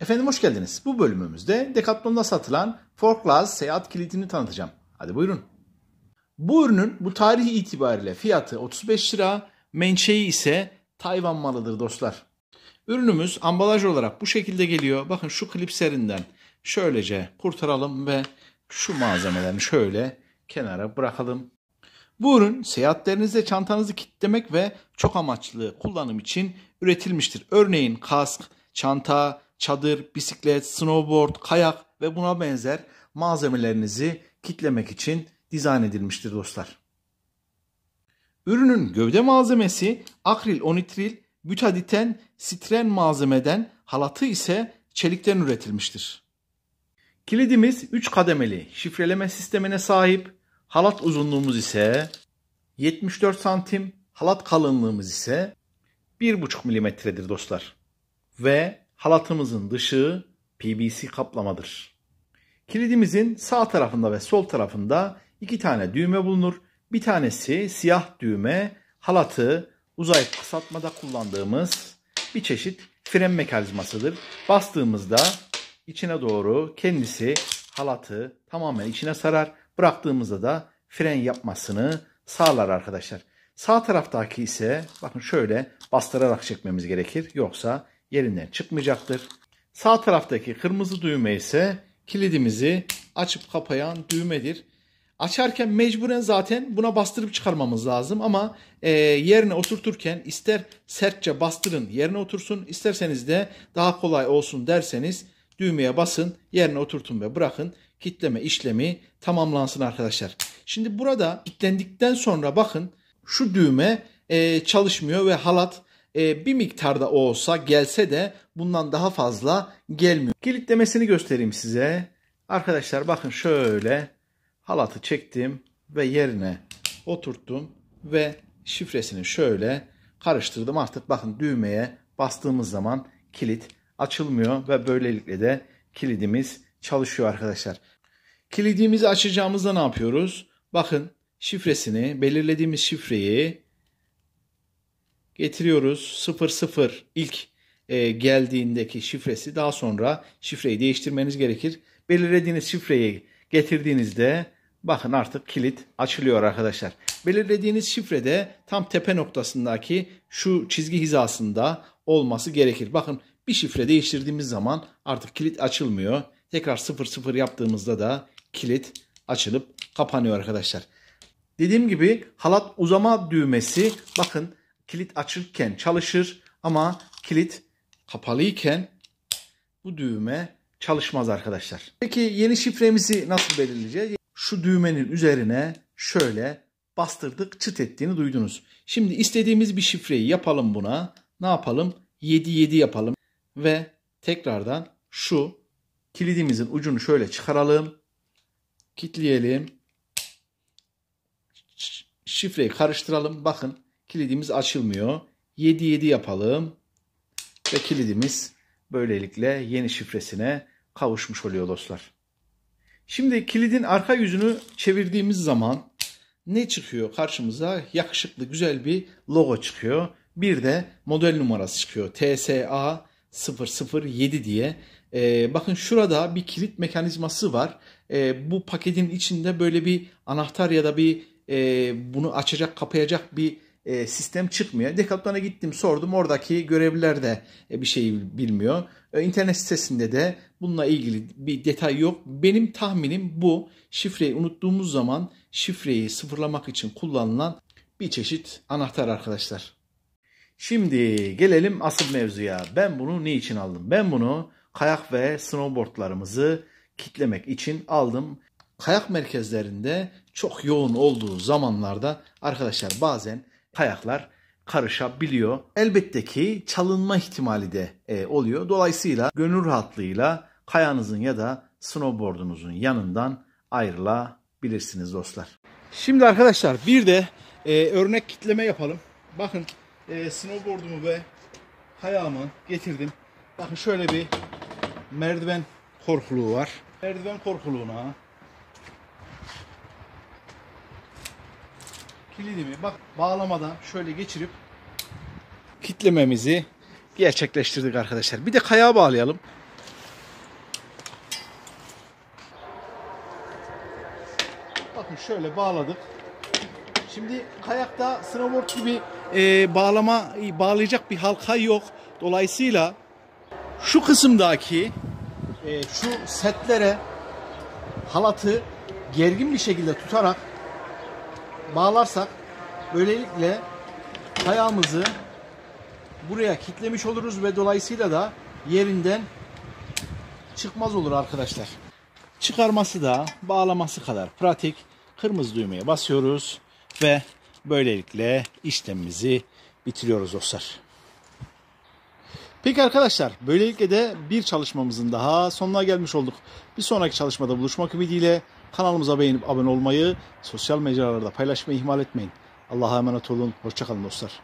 Efendim hoş geldiniz. Bu bölümümüzde Decathlon'da satılan Forklas seyahat kilitini tanıtacağım. Hadi buyurun. Bu ürünün bu tarih itibariyle fiyatı 35 lira, menşei ise Tayvan malıdır dostlar. Ürünümüz ambalaj olarak bu şekilde geliyor. Bakın şu klipserinden şöylece kurtaralım ve şu malzemelerini şöyle kenara bırakalım. Bu ürün seyahatlerinizde çantanızı kilitlemek ve çok amaçlı kullanım için üretilmiştir. Örneğin kask, çanta, çadır, bisiklet, snowboard, kayak ve buna benzer malzemelerinizi kitlemek için dizayn edilmiştir dostlar. Ürünün gövde malzemesi akril onitril, butaditen, sitren malzemeden, halatı ise çelikten üretilmiştir. Kilidimiz 3 kademeli şifreleme sistemine sahip, halat uzunluğumuz ise 74 santim, halat kalınlığımız ise 1,5 milimetredir dostlar. Ve halatımızın dışı PVC kaplamadır. Kilidimizin sağ tarafında ve sol tarafında iki tane düğme bulunur. Bir tanesi siyah düğme halatı uzayıp kısaltmada kullandığımız bir çeşit fren mekanizmasıdır. Bastığımızda içine doğru kendisi halatı tamamen içine sarar. Bıraktığımızda da fren yapmasını sağlar arkadaşlar. Sağ taraftaki ise bakın şöyle bastırarak çekmemiz gerekir. Yoksa yerinden çıkmayacaktır. Sağ taraftaki kırmızı düğme ise kilidimizi açıp kapayan düğmedir. Açarken mecburen zaten buna bastırıp çıkarmamız lazım ama e, yerine oturturken ister sertçe bastırın yerine otursun isterseniz de daha kolay olsun derseniz düğmeye basın yerine oturtun ve bırakın kitleme işlemi tamamlansın arkadaşlar. Şimdi burada kilitlendikten sonra bakın şu düğme e, çalışmıyor ve halat e, bir miktarda olsa gelse de bundan daha fazla gelmiyor. Kilitlemesini göstereyim size. Arkadaşlar bakın şöyle halatı çektim ve yerine oturttum ve şifresini şöyle karıştırdım. Artık bakın düğmeye bastığımız zaman kilit açılmıyor ve böylelikle de kilidimiz çalışıyor arkadaşlar. Kilidimizi açacağımızda ne yapıyoruz? Bakın şifresini belirlediğimiz şifreyi getiriyoruz. 00 ilk e, geldiğindeki şifresi daha sonra şifreyi değiştirmeniz gerekir. Belirlediğiniz şifreyi getirdiğinizde bakın artık kilit açılıyor arkadaşlar. Belirlediğiniz şifrede tam tepe noktasındaki şu çizgi hizasında olması gerekir. Bakın bir şifre değiştirdiğimiz zaman artık kilit açılmıyor. Tekrar 00 yaptığımızda da kilit açılıp kapanıyor arkadaşlar. Dediğim gibi halat uzama düğmesi bakın Kilit açıkken çalışır ama kilit kapalıyken bu düğme çalışmaz arkadaşlar. Peki yeni şifremizi nasıl belirleyeceğiz? Şu düğmenin üzerine şöyle bastırdık çıt ettiğini duydunuz. Şimdi istediğimiz bir şifreyi yapalım buna. Ne yapalım? 77 yapalım ve tekrardan şu kilidimizin ucunu şöyle çıkaralım. Kitleyelim. Şifreyi karıştıralım. Bakın Kilidimiz açılmıyor. 7 7 yapalım. Ve kilidimiz böylelikle yeni şifresine kavuşmuş oluyor dostlar. Şimdi kilidin arka yüzünü çevirdiğimiz zaman ne çıkıyor karşımıza? Yakışıklı güzel bir logo çıkıyor. Bir de model numarası çıkıyor. TSA 007 diye. Ee, bakın şurada bir kilit mekanizması var. Ee, bu paketin içinde böyle bir anahtar ya da bir e, bunu açacak kapayacak bir e, sistem çıkmıyor. Decathlon'a gittim sordum oradaki görevliler de e, bir şey bilmiyor. E, internet sitesinde de bununla ilgili bir detay yok. Benim tahminim bu şifreyi unuttuğumuz zaman şifreyi sıfırlamak için kullanılan bir çeşit anahtar arkadaşlar. Şimdi gelelim asıl mevzuya. Ben bunu ne için aldım? Ben bunu kayak ve snowboardlarımızı kitlemek için aldım. Kayak merkezlerinde çok yoğun olduğu zamanlarda arkadaşlar bazen kayaklar karışabiliyor. Elbette ki çalınma ihtimali de e, oluyor. Dolayısıyla gönül rahatlığıyla kayanızın ya da snowboardunuzun yanından ayrılabilirsiniz dostlar. Şimdi arkadaşlar bir de e, örnek kitleme yapalım. Bakın e, snowboardumu ve kayağımı getirdim. Bakın şöyle bir merdiven korkuluğu var. Merdiven korkuluğuna kilidimi bak bağlamadan şöyle geçirip kitlememizi gerçekleştirdik arkadaşlar. Bir de kayağa bağlayalım. Bakın şöyle bağladık. Şimdi kayakta snowboard gibi e, bağlama bağlayacak bir halka yok. Dolayısıyla şu kısımdaki e, şu setlere halatı gergin bir şekilde tutarak bağlarsak böylelikle kayağımızı buraya kitlemiş oluruz ve dolayısıyla da yerinden çıkmaz olur arkadaşlar. Çıkarması da bağlaması kadar pratik. Kırmızı düğmeye basıyoruz ve böylelikle işlemimizi bitiriyoruz dostlar. Peki arkadaşlar böylelikle de bir çalışmamızın daha sonuna gelmiş olduk. Bir sonraki çalışmada buluşmak ümidiyle kanalımıza beğenip abone olmayı, sosyal mecralarda paylaşmayı ihmal etmeyin. Allah'a emanet olun. Hoşçakalın dostlar.